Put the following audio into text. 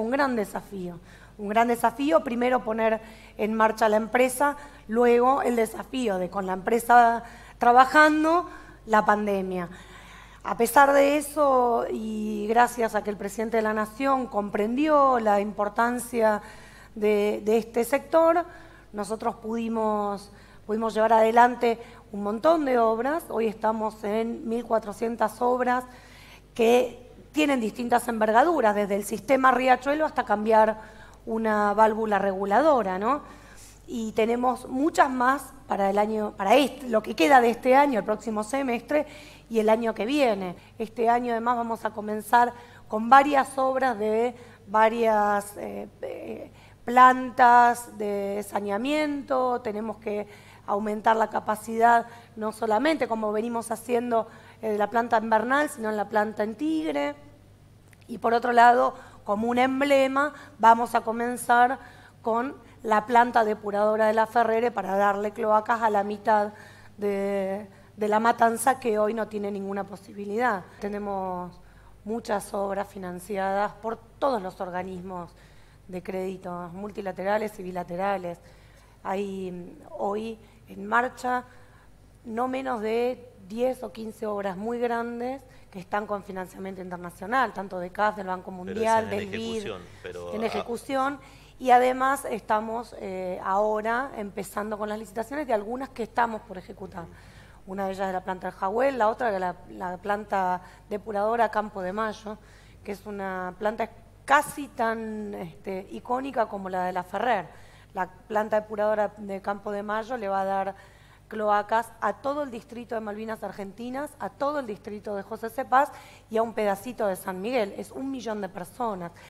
un gran desafío. Un gran desafío, primero poner en marcha la empresa, luego el desafío de con la empresa trabajando, la pandemia. A pesar de eso, y gracias a que el presidente de la Nación comprendió la importancia de, este sector, nosotros pudimos, pudimos llevar adelante un montón de obras. Hoy estamos en 1.400 obras que tienen distintas envergaduras, desde el sistema riachuelo hasta cambiar una válvula reguladora, ¿no? Y tenemos muchas más para el año, para lo que queda de este año, el próximo semestre y el año que viene. Este año además vamos a comenzar con varias obras de varias eh, eh, plantas de saneamiento, tenemos que aumentar la capacidad, no solamente como venimos haciendo en eh, la planta en Bernal, sino en la planta en Tigre. Y por otro lado, como un emblema, vamos a comenzar con la planta depuradora de la Ferrere para darle cloacas a la mitad de, de la matanza que hoy no tiene ninguna posibilidad. Tenemos muchas obras financiadas por todos los organismos de créditos multilaterales y bilaterales. Hay mm, hoy en marcha no menos de 10 o 15 obras muy grandes que están con financiamiento internacional, tanto de CAF, del Banco Mundial, del en ejecución. Y además estamos eh, ahora empezando con las licitaciones de algunas que estamos por ejecutar. Una de ellas es la planta de Jawel, la otra es la, planta depuradora Campo de Mayo, que es una planta casi tan este, icónica como la de la Ferrer la planta depuradora de Campo de Mayo le va a dar cloacas a todo el distrito de Malvinas Argentinas, a todo el distrito de José Cepaz y a un pedacito de San Miguel. Es un millón de personas.